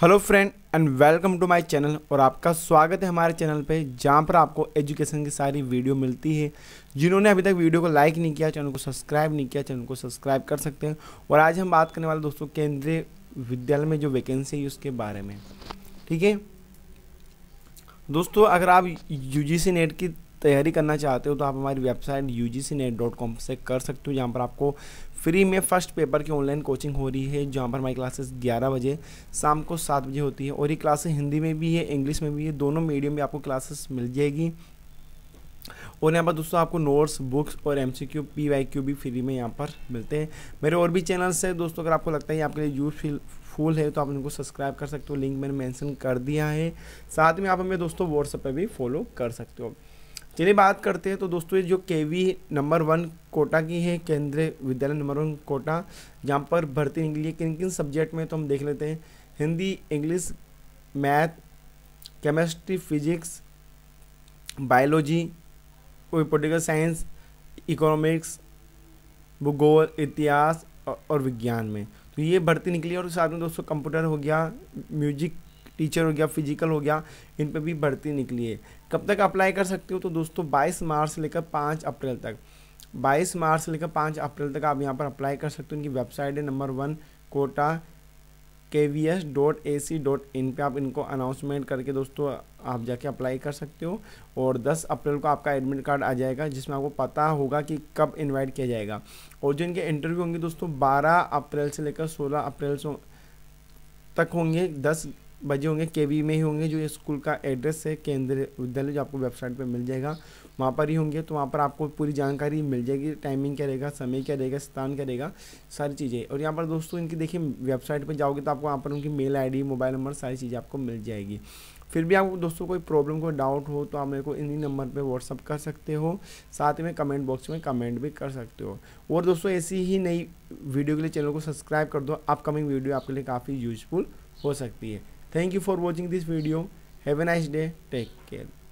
Hello friend and welcome to my channel और आपका स्वागत है हमारे चैनल पे जहाँ पर आपको एजुकेशन की सारी वीडियो मिलती है जिन्होंने अभी तक वीडियो को लाइक नहीं किया चैनल को सब्सक्राइब नहीं किया चैनल को सब्सक्राइब कर सकते हैं और आज हम बात करने वाले दोस्तों केंद्रीय विद्यालय में जो वैकेंसी है उसके बारे में ठीक है दोस्तों अगर आप यू जी नेट की तैयारी करना चाहते हो तो आप हमारी वेबसाइट यू से कर सकते हो जहाँ पर आपको फ्री में फर्स्ट पेपर की ऑनलाइन कोचिंग हो रही है जहाँ पर हमारी क्लासेस 11 बजे शाम को 7 बजे होती है और ये क्लासेस हिंदी में भी है इंग्लिश में भी है दोनों मीडियम में आपको क्लासेस मिल जाएगी और यहाँ पर दोस्तों आपको नोट्स बुक्स और M C Q P Y Q भी फ्री में यहाँ पर मिलते हैं मेरे और भी चैनल्स हैं दोस्तों अगर आपको लगता है आपके लिए यूजफुल फुल है तो आप उनको सब्सक्राइब कर सकते हो लिंक मैंने मेंशन कर दिया है साथ में आप हमें दोस्तों व्हाट्सएप पर भी फॉलो कर सकते हो चलिए बात करते हैं तो दोस्तों ये जो केवी नंबर वन कोटा की है केंद्रीय विद्यालय नंबर वन कोटा जहाँ पर भर्ती निकली है किन किन सब्जेक्ट में तो हम देख लेते हैं Hindi English math chemistry physics biology political science economics भूगोल इतिहास और विज्ञान में तो ये भर्ती निकली और साथ में दोस्तों कंप्यूटर हो गया म्यूजिक टीचर हो गया फिजिकल हो गया इन पर भी भर्ती निकली है कब तक अप्लाई कर सकते हो तो दोस्तों बाईस मार्च से लेकर पाँच अप्रैल तक बाईस मार्च से लेकर पाँच अप्रैल तक आप यहाँ पर अप्लाई कर सकते हो इनकी वेबसाइट है number one Kota K V S dot A C dot in पर आप इनको अनाउंसमेंट करके दोस्तों आप जाके अप्लाई कर सकते हो और 10 अप्रैल को आपका एडमिट कार्ड आ जाएगा जिसमें आपको पता होगा कि कब इनवाइट किया जाएगा और जो इनके इंटरव्यू होंगे दोस्तों 12 अप्रैल से लेकर 16 अप्रैल से तक होंगे बजे होंगे के में ही होंगे जो स्कूल का एड्रेस है केंद्रीय विद्यालय जो आपको वेबसाइट पर मिल जाएगा वहाँ पर ही होंगे तो वहाँ पर आपको पूरी जानकारी मिल जाएगी टाइमिंग क्या रहेगा समय क्या रहेगा स्थान क्या रहेगा सारी चीज़ें और यहाँ पर दोस्तों इनकी देखिए वेबसाइट पर जाओगे तो आपको वहाँ पर उनकी मेल आई मोबाइल नंबर सारी चीज़ें आपको मिल जाएगी फिर भी आपको दोस्तों कोई प्रॉब्लम कोई डाउट हो तो आप मेरे को इन्हीं नंबर पे व्हाट्सअप कर सकते हो साथ में कमेंट बॉक्स में कमेंट भी कर सकते हो और दोस्तों ऐसी ही नई वीडियो के लिए चैनल को सब्सक्राइब कर दो अपकमिंग वीडियो आपके लिए काफ़ी यूजफुल हो सकती है Thank you for watching this video. Have a nice day. Take care.